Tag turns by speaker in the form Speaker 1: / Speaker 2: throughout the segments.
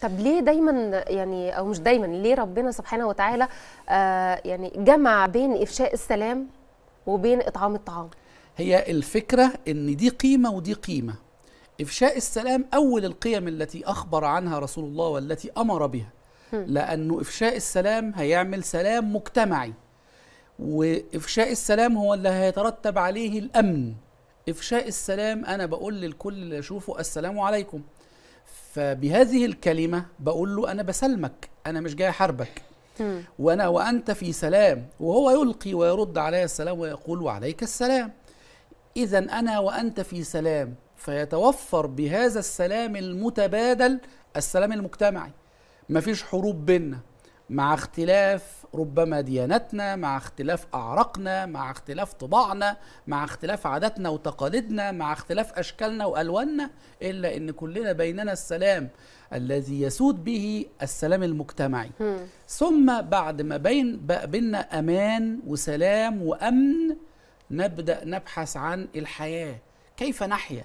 Speaker 1: طب ليه دايما يعني او مش دايما ليه ربنا سبحانه وتعالى آه يعني جمع بين افشاء السلام وبين اطعام الطعام
Speaker 2: هي الفكره ان دي قيمه ودي قيمه افشاء السلام اول القيم التي اخبر عنها رسول الله والتي امر بها لانه افشاء السلام هيعمل سلام مجتمعي وافشاء السلام هو اللي هيترتب عليه الامن افشاء السلام انا بقول للكل اللي اشوفه السلام عليكم فبهذه الكلمة بقول له أنا بسلمك أنا مش جاي أحاربك وأنا وأنت في سلام وهو يلقي ويرد علي السلام ويقول وعليك السلام إذا أنا وأنت في سلام فيتوفر بهذا السلام المتبادل السلام المجتمعي مفيش حروب بيننا مع اختلاف ربما ديانتنا مع اختلاف اعراقنا مع اختلاف طباعنا مع اختلاف عاداتنا وتقاليدنا مع اختلاف اشكالنا والواننا الا ان كلنا بيننا السلام الذي يسود به السلام المجتمعي م. ثم بعد ما بين بيننا امان وسلام وامن نبدا نبحث عن الحياه كيف نحيا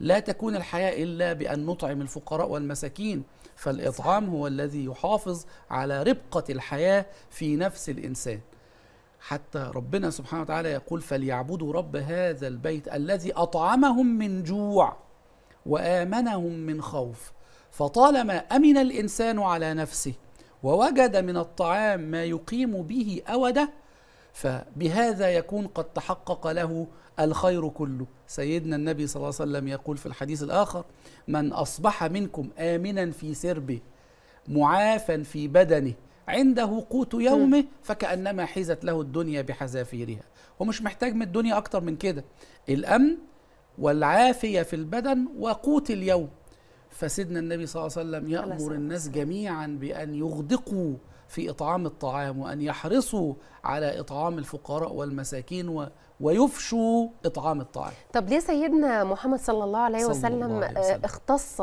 Speaker 2: لا تكون الحياة إلا بأن نطعم الفقراء والمساكين فالإطعام هو الذي يحافظ على ربقة الحياة في نفس الإنسان حتى ربنا سبحانه وتعالى يقول فليعبدوا رب هذا البيت الذي أطعمهم من جوع وآمنهم من خوف فطالما أمن الإنسان على نفسه ووجد من الطعام ما يقيم به أوده فبهذا يكون قد تحقق له الخير كله سيدنا النبي صلى الله عليه وسلم يقول في الحديث الآخر من أصبح منكم آمنا في سربه معافا في بدنه عنده قوت يومه فكأنما حزت له الدنيا بحذافيرها ومش محتاج من الدنيا أكتر من كده الأمن والعافية في البدن وقوت اليوم فسيدنا النبي صلى الله عليه وسلم يأمر الناس جميعا بأن يغدقوا في إطعام الطعام وأن يحرصوا على إطعام الفقراء والمساكين و ويفشوا إطعام الطعام
Speaker 1: طب ليه سيدنا محمد صلى الله عليه صلى وسلم, الله عليه آه، وسلم. اختص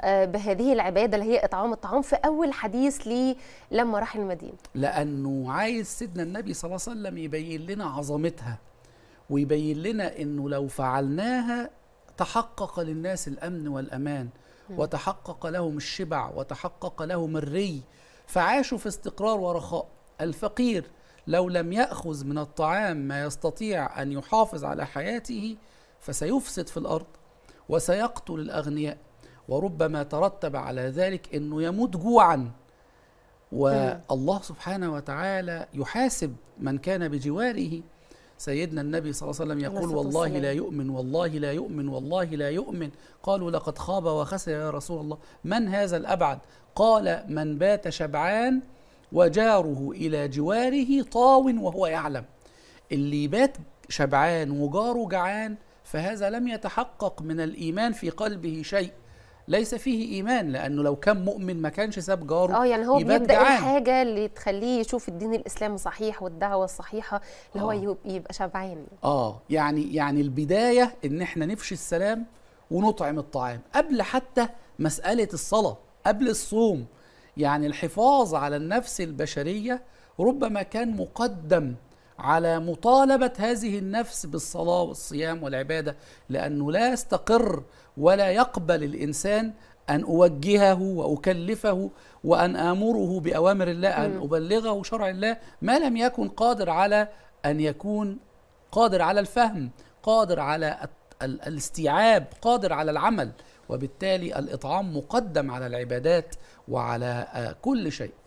Speaker 1: آه، بهذه العبادة اللي هي إطعام الطعام في أول حديث ليه لما راح المدينة
Speaker 2: لأنه عايز سيدنا النبي صلى الله عليه وسلم يبين لنا عظمتها ويبين لنا أنه لو فعلناها تحقق للناس الأمن والأمان وتحقق لهم الشبع وتحقق لهم الري فعاشوا في استقرار ورخاء الفقير لو لم ياخذ من الطعام ما يستطيع ان يحافظ على حياته فسيفسد في الارض وسيقتل الاغنياء وربما ترتب على ذلك انه يموت جوعا والله سبحانه وتعالى يحاسب من كان بجواره سيدنا النبي صلى الله عليه وسلم يقول والله لا يؤمن والله لا يؤمن والله لا يؤمن قالوا لقد خاب وخسر يا رسول الله من هذا الأبعد قال من بات شبعان وجاره إلى جواره طاو وهو يعلم اللي بات شبعان وجاره جعان فهذا لم يتحقق من الإيمان في قلبه شيء ليس فيه ايمان لانه لو كان مؤمن ما كانش ساب جاره اه يعني هو بيبدا الحاجه
Speaker 1: اللي تخليه يشوف الدين الاسلامي صحيح والدعوه الصحيحه اللي آه. هو يبقى شبعان
Speaker 2: اه يعني يعني البدايه ان احنا نفشي السلام ونطعم الطعام قبل حتى مساله الصلاه قبل الصوم يعني الحفاظ على النفس البشريه ربما كان مقدم على مطالبة هذه النفس بالصلاة والصيام والعبادة لأنه لا يستقر ولا يقبل الإنسان أن أوجهه وأكلفه وأن آمره بأوامر الله أن أبلغه شرع الله ما لم يكن قادر على أن يكون قادر على الفهم قادر على الاستيعاب قادر على العمل وبالتالي الإطعام مقدم على العبادات وعلى آه، كل شيء